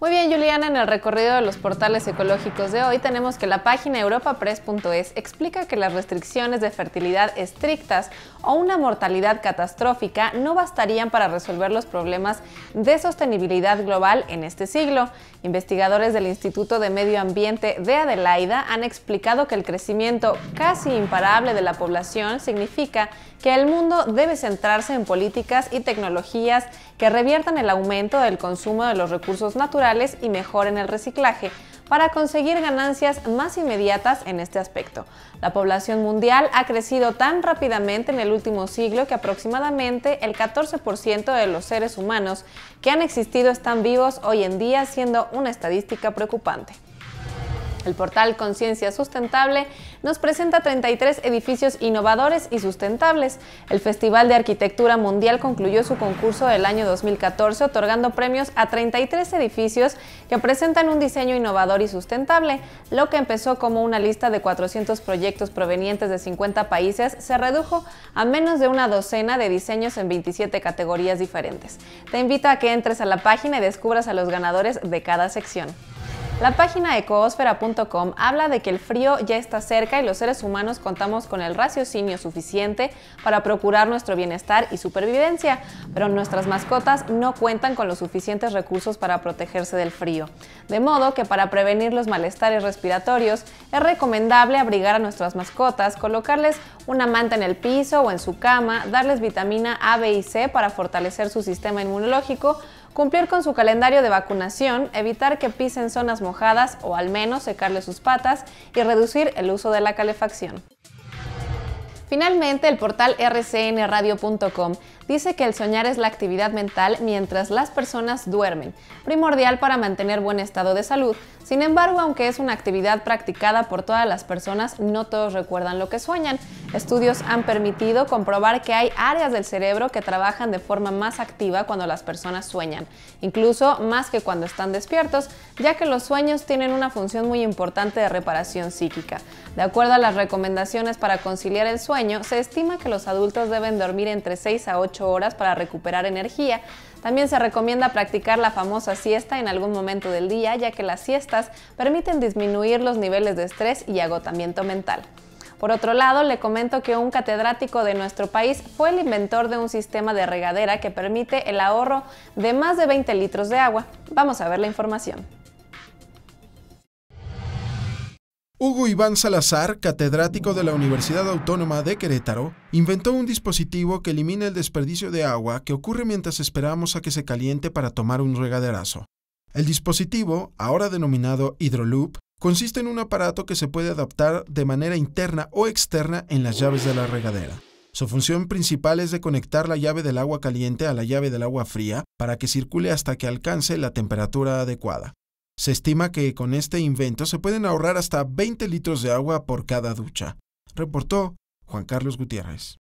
Muy bien, Juliana, en el recorrido de los portales ecológicos de hoy tenemos que la página europapress.es explica que las restricciones de fertilidad estrictas o una mortalidad catastrófica no bastarían para resolver los problemas de sostenibilidad global en este siglo. Investigadores del Instituto de Medio Ambiente de Adelaida han explicado que el crecimiento casi imparable de la población significa que el mundo debe centrarse en políticas y tecnologías que reviertan el aumento del consumo de los recursos naturales y mejor en el reciclaje para conseguir ganancias más inmediatas en este aspecto. La población mundial ha crecido tan rápidamente en el último siglo que aproximadamente el 14% de los seres humanos que han existido están vivos hoy en día, siendo una estadística preocupante. El portal Conciencia Sustentable nos presenta 33 edificios innovadores y sustentables. El Festival de Arquitectura Mundial concluyó su concurso del año 2014 otorgando premios a 33 edificios que presentan un diseño innovador y sustentable. Lo que empezó como una lista de 400 proyectos provenientes de 50 países se redujo a menos de una docena de diseños en 27 categorías diferentes. Te invito a que entres a la página y descubras a los ganadores de cada sección. La página ecoosfera.com habla de que el frío ya está cerca y los seres humanos contamos con el raciocinio suficiente para procurar nuestro bienestar y supervivencia, pero nuestras mascotas no cuentan con los suficientes recursos para protegerse del frío. De modo que para prevenir los malestares respiratorios es recomendable abrigar a nuestras mascotas, colocarles una manta en el piso o en su cama, darles vitamina A, B y C para fortalecer su sistema inmunológico, cumplir con su calendario de vacunación, evitar que pisen zonas mojadas o al menos secarle sus patas y reducir el uso de la calefacción. Finalmente, el portal rcnradio.com dice que el soñar es la actividad mental mientras las personas duermen, primordial para mantener buen estado de salud. Sin embargo, aunque es una actividad practicada por todas las personas, no todos recuerdan lo que sueñan. Estudios han permitido comprobar que hay áreas del cerebro que trabajan de forma más activa cuando las personas sueñan, incluso más que cuando están despiertos, ya que los sueños tienen una función muy importante de reparación psíquica. De acuerdo a las recomendaciones para conciliar el sueño, se estima que los adultos deben dormir entre 6 a 8 horas para recuperar energía, también se recomienda practicar la famosa siesta en algún momento del día, ya que las siestas permiten disminuir los niveles de estrés y agotamiento mental. Por otro lado, le comento que un catedrático de nuestro país fue el inventor de un sistema de regadera que permite el ahorro de más de 20 litros de agua. Vamos a ver la información. Hugo Iván Salazar, catedrático de la Universidad Autónoma de Querétaro, inventó un dispositivo que elimina el desperdicio de agua que ocurre mientras esperamos a que se caliente para tomar un regaderazo. El dispositivo, ahora denominado HydroLoop, consiste en un aparato que se puede adaptar de manera interna o externa en las llaves de la regadera. Su función principal es de conectar la llave del agua caliente a la llave del agua fría para que circule hasta que alcance la temperatura adecuada. Se estima que con este invento se pueden ahorrar hasta 20 litros de agua por cada ducha, reportó Juan Carlos Gutiérrez.